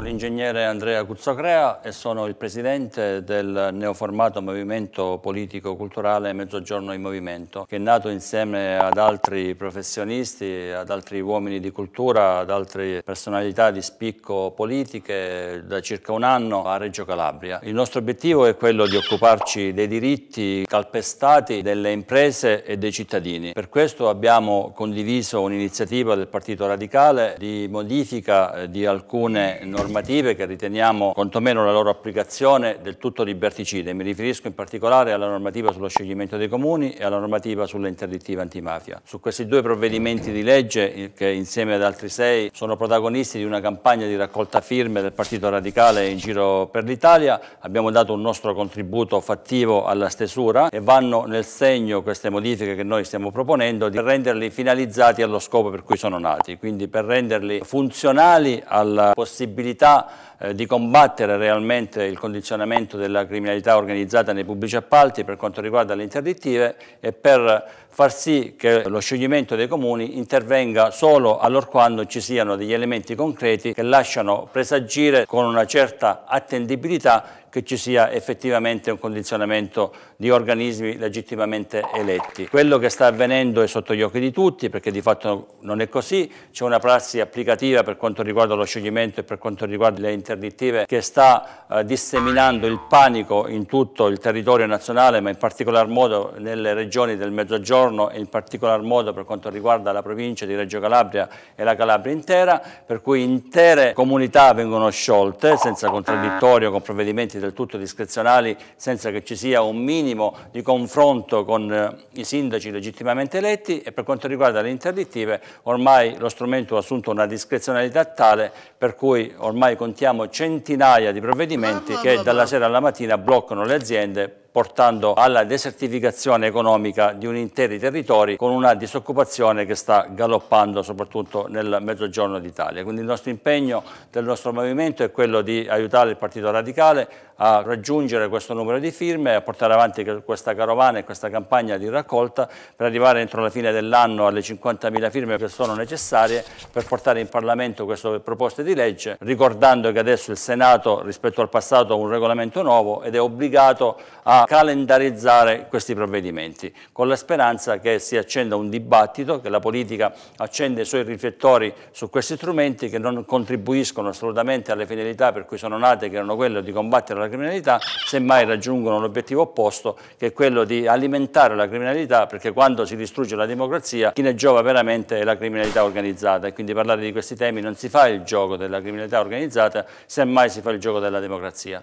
l'ingegnere Andrea Cuzzocrea e sono il presidente del neoformato Movimento Politico Culturale Mezzogiorno in Movimento, che è nato insieme ad altri professionisti, ad altri uomini di cultura, ad altre personalità di spicco politiche da circa un anno a Reggio Calabria. Il nostro obiettivo è quello di occuparci dei diritti calpestati delle imprese e dei cittadini. Per questo abbiamo condiviso un'iniziativa del Partito Radicale di modifica eh, di alcune normative normative che riteniamo quantomeno la loro applicazione del tutto liberticide. Mi riferisco in particolare alla normativa sullo scioglimento dei comuni e alla normativa sulle interdittive antimafia. Su questi due provvedimenti di legge, che insieme ad altri sei sono protagonisti di una campagna di raccolta firme del Partito Radicale in giro per l'Italia, abbiamo dato un nostro contributo fattivo alla stesura e vanno nel segno queste modifiche che noi stiamo proponendo di renderli finalizzati allo scopo per cui sono nati, quindi per renderli funzionali alla possibilità possibilità eh, di combattere realmente il condizionamento della criminalità organizzata nei pubblici appalti per quanto riguarda le interdittive e per far sì che lo scioglimento dei comuni intervenga solo allorquando ci siano degli elementi concreti che lasciano presagire con una certa attendibilità che ci sia effettivamente un condizionamento di organismi legittimamente eletti. Quello che sta avvenendo è sotto gli occhi di tutti perché di fatto non è così, c'è una prassi applicativa per quanto riguarda lo scioglimento e per quanto riguarda le interdittive che sta eh, disseminando il panico in tutto il territorio nazionale ma in particolar modo nelle regioni del Mezzogiorno Mezzogiorno e in particolar modo per quanto riguarda la provincia di Reggio Calabria e la Calabria intera, per cui intere comunità vengono sciolte senza contraddittorio, con provvedimenti del tutto discrezionali, senza che ci sia un minimo di confronto con eh, i sindaci legittimamente eletti e per quanto riguarda le interdittive ormai lo strumento ha assunto una discrezionalità tale per cui ormai contiamo centinaia di provvedimenti ah, che dalla sera alla mattina bloccano le aziende portando alla desertificazione economica di un interi territori con una disoccupazione che sta galoppando soprattutto nel mezzogiorno d'Italia. Quindi il nostro impegno del nostro movimento è quello di aiutare il Partito Radicale a raggiungere questo numero di firme, a portare avanti questa carovana e questa campagna di raccolta per arrivare entro la fine dell'anno alle 50.000 firme che sono necessarie per portare in Parlamento queste proposte di legge, ricordando che adesso il Senato rispetto al passato ha un regolamento nuovo ed è obbligato a calendarizzare questi provvedimenti, con la speranza che si accenda un dibattito, che la politica accenda i suoi riflettori su questi strumenti che non contribuiscono assolutamente alle finalità per cui sono nate, che erano quelle di combattere la criminalità, semmai raggiungono l'obiettivo opposto, che è quello di alimentare la criminalità, perché quando si distrugge la democrazia, chi ne giova veramente è la criminalità organizzata e quindi parlare di questi temi non si fa il gioco della criminalità organizzata, semmai si fa il gioco della democrazia.